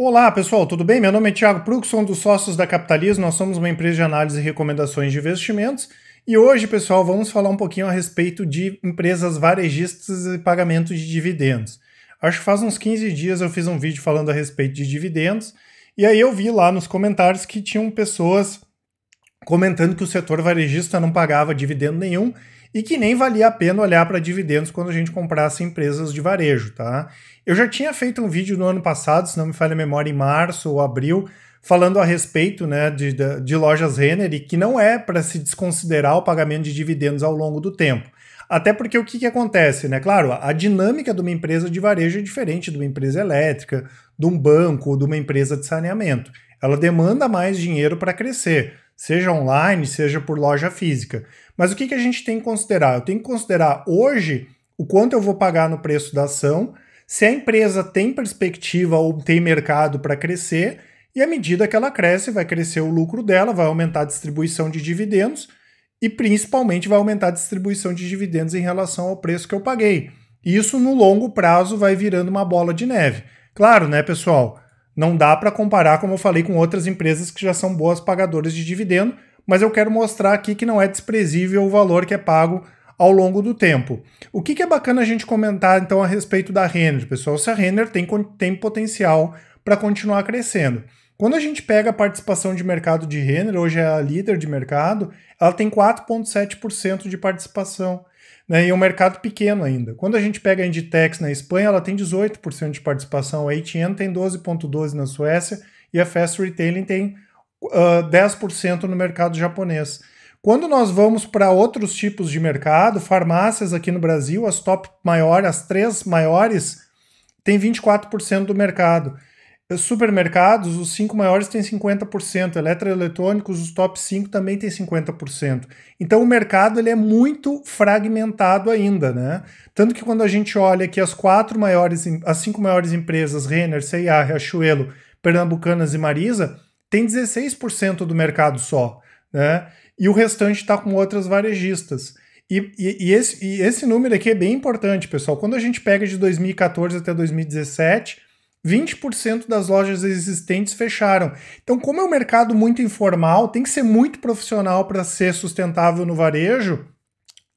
Olá, pessoal, tudo bem? Meu nome é Thiago Prux, sou um dos sócios da Capitalismo. Nós somos uma empresa de análise e recomendações de investimentos. E hoje, pessoal, vamos falar um pouquinho a respeito de empresas varejistas e pagamento de dividendos. Acho que faz uns 15 dias eu fiz um vídeo falando a respeito de dividendos, e aí eu vi lá nos comentários que tinham pessoas comentando que o setor varejista não pagava dividendo nenhum e que nem valia a pena olhar para dividendos quando a gente comprasse empresas de varejo, tá? Eu já tinha feito um vídeo no ano passado, se não me falha a memória, em março ou abril, falando a respeito né, de, de lojas Renner e que não é para se desconsiderar o pagamento de dividendos ao longo do tempo. Até porque o que, que acontece, né? Claro, a dinâmica de uma empresa de varejo é diferente de uma empresa elétrica, de um banco, de uma empresa de saneamento. Ela demanda mais dinheiro para crescer seja online, seja por loja física. Mas o que, que a gente tem que considerar? Eu tenho que considerar hoje o quanto eu vou pagar no preço da ação, se a empresa tem perspectiva ou tem mercado para crescer, e à medida que ela cresce, vai crescer o lucro dela, vai aumentar a distribuição de dividendos e principalmente vai aumentar a distribuição de dividendos em relação ao preço que eu paguei. Isso no longo prazo vai virando uma bola de neve. Claro, né, pessoal? Não dá para comparar, como eu falei, com outras empresas que já são boas pagadoras de dividendo, mas eu quero mostrar aqui que não é desprezível o valor que é pago ao longo do tempo. O que, que é bacana a gente comentar então a respeito da Renner, pessoal? Se a Renner tem, tem potencial para continuar crescendo. Quando a gente pega a participação de mercado de Renner, hoje é a líder de mercado, ela tem 4,7% de participação. Né, e é um mercado pequeno ainda. Quando a gente pega a Inditex na Espanha, ela tem 18% de participação, a H&M tem 12,12% na Suécia e a Fast Retailing tem uh, ah, 10% no mercado japonês. Quando nós vamos para outros tipos de mercado, farmácias aqui no Brasil, as top maiores, as três maiores, têm 24% do mercado. Supermercados, os cinco maiores têm 50%, eletroeletrônicos, os top 5 também têm 50%. Então o mercado ele é muito fragmentado ainda, né? Tanto que quando a gente olha que as quatro maiores, as cinco maiores empresas, Renner, Cia, Riachuelo, Pernambucanas e Marisa, tem 16% do mercado só, né? E o restante está com outras varejistas. E, e, e, esse, e esse número aqui é bem importante, pessoal. Quando a gente pega de 2014 até 2017 20% das lojas existentes fecharam. Então, como é um mercado muito informal, tem que ser muito profissional para ser sustentável no varejo,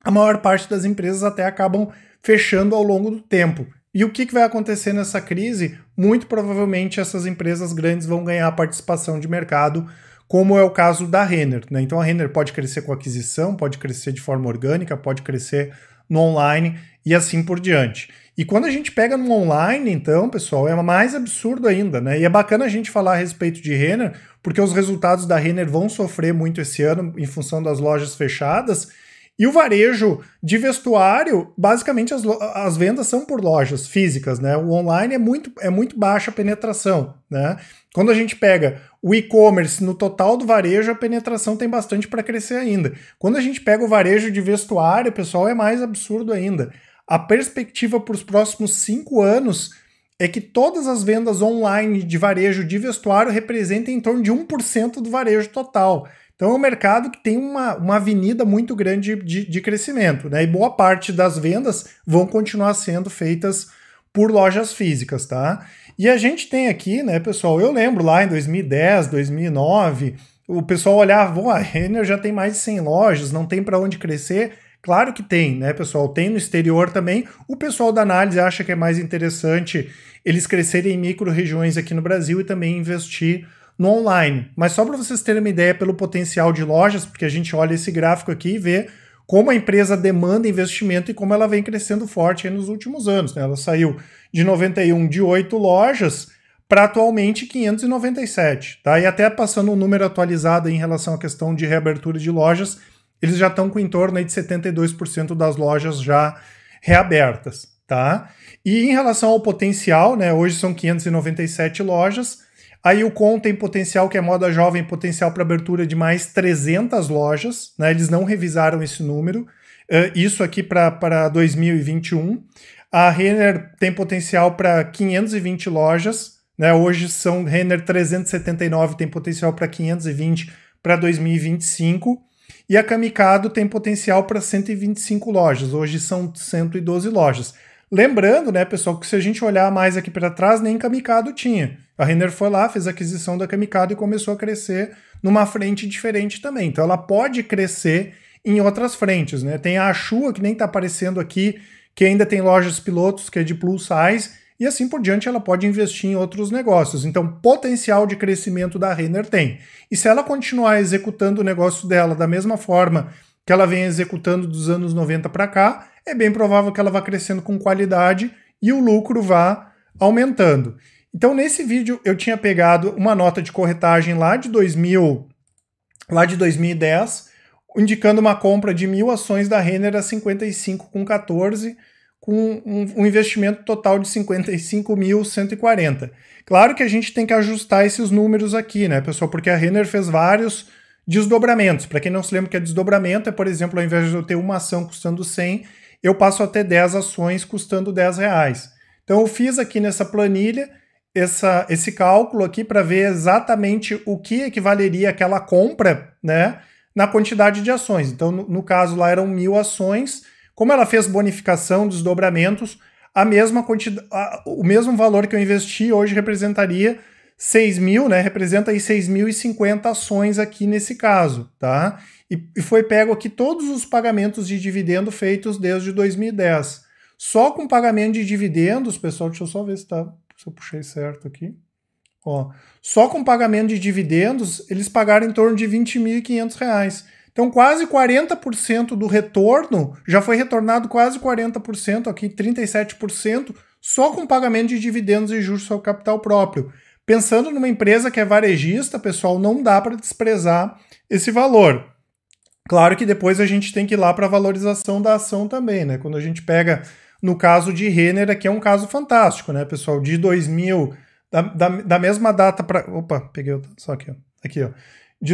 a maior parte das empresas até acabam fechando ao longo do tempo. E o que, vai acontecer nessa crise? Muito provavelmente essas empresas grandes vão ganhar participação de mercado, como é o caso da Renner. Né? Então a Renner pode crescer com aquisição, pode crescer de forma orgânica, pode crescer no online e assim por diante. E quando a gente pega no online, então, pessoal, é mais absurdo ainda, né? E é bacana a gente falar a respeito de Renner, porque os resultados da Renner vão sofrer muito esse ano em função das lojas fechadas. E o varejo de vestuário, basicamente as, as vendas são por lojas físicas, né? O online é muito, é muito baixa a penetração, né? Quando a gente pega o e-commerce no total do varejo, a penetração tem bastante para crescer ainda. Quando a gente pega o varejo de vestuário, pessoal, é mais absurdo ainda. A perspectiva para os próximos cinco anos é que todas as vendas online de varejo de vestuário representem em torno de 1% do varejo total. Então é um mercado que tem uma, uma avenida muito grande de, de crescimento, né? E boa parte das vendas vão continuar sendo feitas por lojas físicas, tá? E a gente tem aqui, né, pessoal, eu lembro lá em 2010, 2009, o pessoal olhava, a Renner já tem mais de 100 lojas, não tem para onde crescer. Claro que tem, né, pessoal? Tem no exterior também. O pessoal da análise acha que é mais interessante eles crescerem em micro-regiões aqui no Brasil e também investir no online. Mas só para vocês terem uma ideia pelo potencial de lojas, porque a gente olha esse gráfico aqui e vê como a empresa demanda investimento e como ela vem crescendo forte nos últimos anos. Né? Ela saiu de 91 de 8 lojas para atualmente 597, tá? E até passando um número atualizado em relação à questão de reabertura de lojas, eles já estão com em torno aí de 72% das lojas já reabertas, tá? E em relação ao potencial, né, hoje são 597 lojas, aí o Com tem potencial, que é moda jovem, potencial para abertura de mais 300 lojas, né, eles não revisaram esse número, uh, isso aqui para 2021. A Renner tem potencial para 520 lojas, né, hoje são Renner 379, tem potencial para 520 para 2025. E a Camicado tem potencial para 125 lojas, hoje são 112 lojas. Lembrando, né, pessoal, que se a gente olhar mais aqui para trás, nem Camicado tinha. A Renner foi lá, fez a aquisição da Camicado e começou a crescer numa frente diferente também. Então ela pode crescer em outras frentes, né? Tem a Achua, que nem está aparecendo aqui, que ainda tem lojas pilotos, que é de plus size, e assim por diante ela pode investir em outros negócios. Então, potencial de crescimento da Renner tem. E se ela continuar executando o negócio dela da mesma forma que ela vem executando dos anos 90 para cá, é bem provável que ela vá crescendo com qualidade e o lucro vá aumentando. Então, nesse vídeo eu tinha pegado uma nota de corretagem lá de 2000, lá de 2010, indicando uma compra de mil ações da Renner a 55,14 com um, investimento total de 55.140. Claro que a gente tem que ajustar esses números aqui, né, pessoal? Porque a Renner fez vários desdobramentos. Para quem não se lembra que é desdobramento, é, por exemplo, ao invés de eu ter uma ação custando 100, eu passo até 10 ações custando 10 reais. Então eu fiz aqui nessa planilha essa, esse cálculo aqui para ver exatamente o que equivaleria aquela compra, né? Na quantidade de ações. Então, no, no caso lá eram mil ações, como ela fez bonificação, desdobramentos, a mesma quantidade, o mesmo valor que eu investi hoje representaria 6 mil, né? Representa aí 6.050 ações aqui nesse caso, tá? E, e foi pego aqui todos os pagamentos de dividendo feitos desde 2010. Só com pagamento de dividendos, pessoal, deixa eu só ver se, tá, se eu puxei certo aqui. Ó, só com pagamento de dividendos, eles pagaram em torno de R$ 20.500. Então, quase 40% do retorno já foi retornado quase 40%, aqui 37%, só com pagamento de dividendos e juros sobre capital próprio. Pensando numa empresa que é varejista, pessoal, não dá para desprezar esse valor. Claro que depois a gente tem que ir lá para a valorização da ação também, né? Quando a gente pega no caso de Renner, aqui é um caso fantástico, né, pessoal? De 2000, da, da, da mesma data para. Opa, peguei Só aqui, ó. Aqui, ó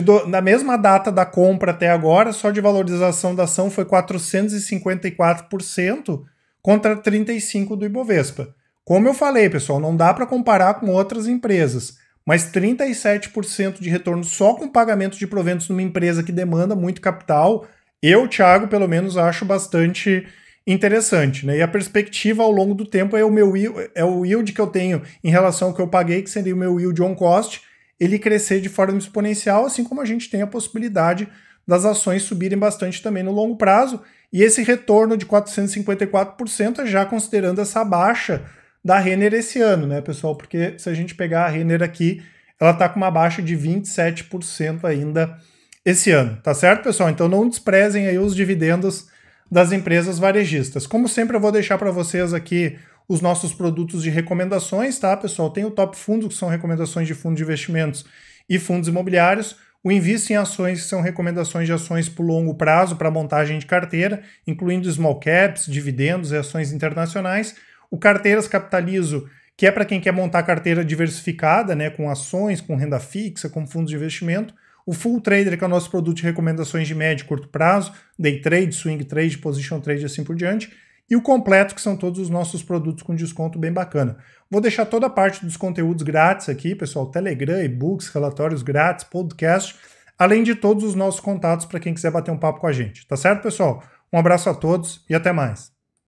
do, na mesma data da compra até agora, só de valorização da ação foi 454% contra 35% do Ibovespa. Como eu falei, pessoal, não dá para comparar com outras empresas, mas 37% de retorno só com pagamento de proventos numa empresa que demanda muito capital, eu, Thiago, pelo menos acho bastante interessante, né? E a perspectiva ao longo do tempo é o meu é o yield que eu tenho em relação ao que eu paguei, que seria o meu yield on cost, ele crescer de forma exponencial, assim como a gente tem a possibilidade das ações subirem bastante também no longo prazo. E esse retorno de 454% é já considerando essa baixa da Renner esse ano, né, pessoal? Porque se a gente pegar a Renner aqui, ela está com uma baixa de 27% ainda esse ano, tá certo, pessoal? Então não desprezem aí os dividendos das empresas varejistas. Como sempre, eu vou deixar para vocês aqui os nossos produtos de recomendações, tá, pessoal? Tem o Top Fundos, que são recomendações de fundos de investimentos e fundos imobiliários. O Invista em Ações, que são recomendações de ações por longo prazo para montagem de carteira, incluindo small caps, dividendos e ações internacionais. O Carteiras Capitalizo, que é para quem quer montar carteira diversificada, né, com ações, com renda fixa, com fundos de investimento. O Full Trader, que é o nosso produto de recomendações de médio e curto prazo, day trade, swing trade, position trade e assim por diante e o completo, que são todos os nossos produtos com desconto bem bacana. Vou deixar toda a parte dos conteúdos grátis aqui, pessoal: Telegram, e-books, relatórios grátis, podcast, além de todos os nossos contatos para quem quiser bater um papo com a gente. Tá certo, pessoal? Um abraço a todos e até mais.